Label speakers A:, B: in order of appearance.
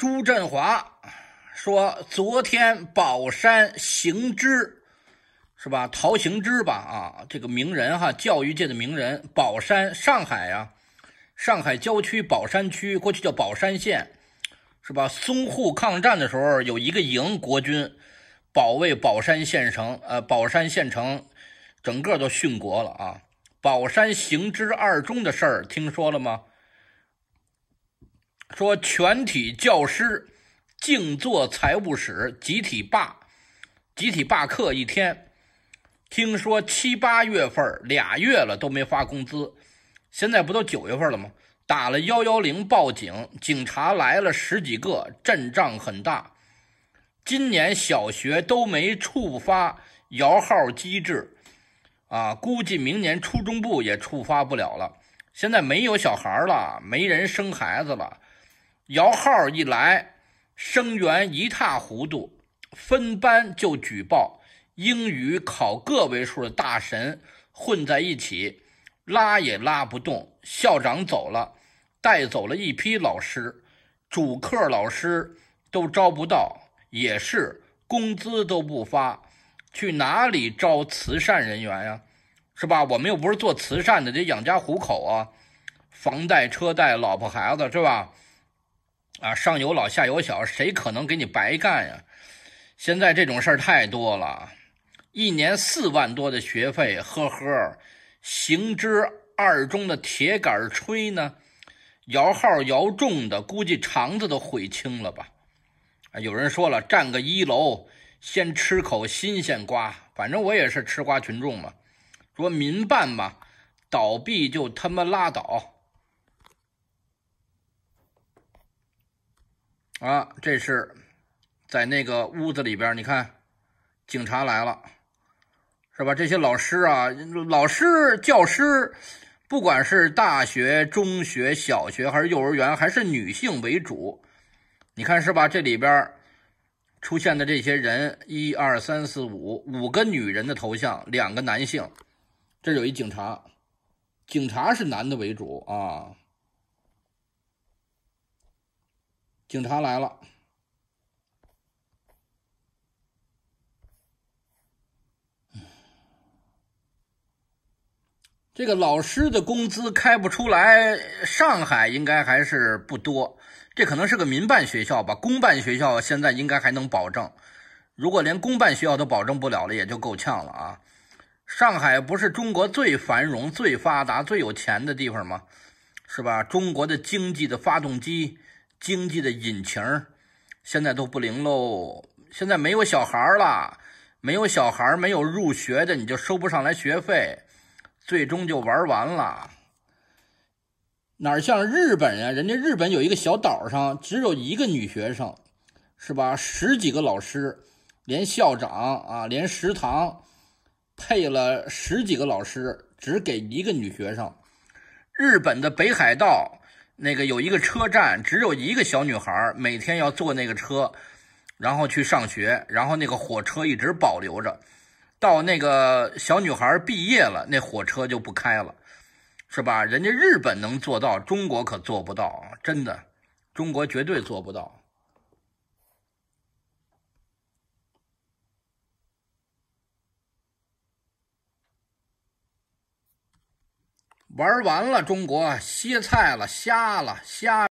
A: 朱振华说：“昨天宝山行知是吧？陶行知吧？啊，这个名人哈，教育界的名人。宝山，上海呀，上海郊区宝山区，过去叫宝山县，是吧？淞沪抗战的时候，有一个营国军保卫宝山县城，呃，宝山县城整个都殉国了啊。宝山行知二中的事儿，听说了吗？”说全体教师静坐财务室，集体罢，集体罢课一天。听说七八月份俩月了都没发工资，现在不都九月份了吗？打了幺幺零报警，警察来了十几个，阵仗很大。今年小学都没触发摇号机制，啊，估计明年初中部也触发不了了。现在没有小孩了，没人生孩子了。摇号一来，生源一塌糊涂，分班就举报。英语考个位数的大神混在一起，拉也拉不动。校长走了，带走了一批老师，主课老师都招不到，也是工资都不发，去哪里招慈善人员呀？是吧？我们又不是做慈善的，得养家糊口啊，房贷车贷，老婆孩子，是吧？啊，上有老下有小，谁可能给你白干呀？现在这种事儿太多了，一年四万多的学费，呵呵，行之二中的铁杆儿吹呢，摇号摇中的估计肠子都悔青了吧？啊，有人说了，占个一楼先吃口新鲜瓜，反正我也是吃瓜群众嘛。说民办嘛，倒闭就他妈拉倒。啊，这是在那个屋子里边儿，你看，警察来了，是吧？这些老师啊，老师、教师，不管是大学、中学、小学还是幼儿园，还是女性为主，你看是吧？这里边儿出现的这些人，一二三四五，五个女人的头像，两个男性，这有一警察，警察是男的为主啊。警察来了。这个老师的工资开不出来，上海应该还是不多。这可能是个民办学校吧，公办学校现在应该还能保证。如果连公办学校都保证不了了，也就够呛了啊！上海不是中国最繁荣、最发达、最有钱的地方吗？是吧？中国的经济的发动机。经济的引擎现在都不灵喽，现在没有小孩儿了，没有小孩儿，没有入学的，你就收不上来学费，最终就玩完了。哪像日本啊？人家日本有一个小岛上只有一个女学生，是吧？十几个老师，连校长啊，连食堂配了十几个老师，只给一个女学生。日本的北海道。那个有一个车站，只有一个小女孩每天要坐那个车，然后去上学。然后那个火车一直保留着，到那个小女孩毕业了，那火车就不开了，是吧？人家日本能做到，中国可做不到，真的，中国绝对做不到。玩完了，中国歇菜了，瞎了，瞎。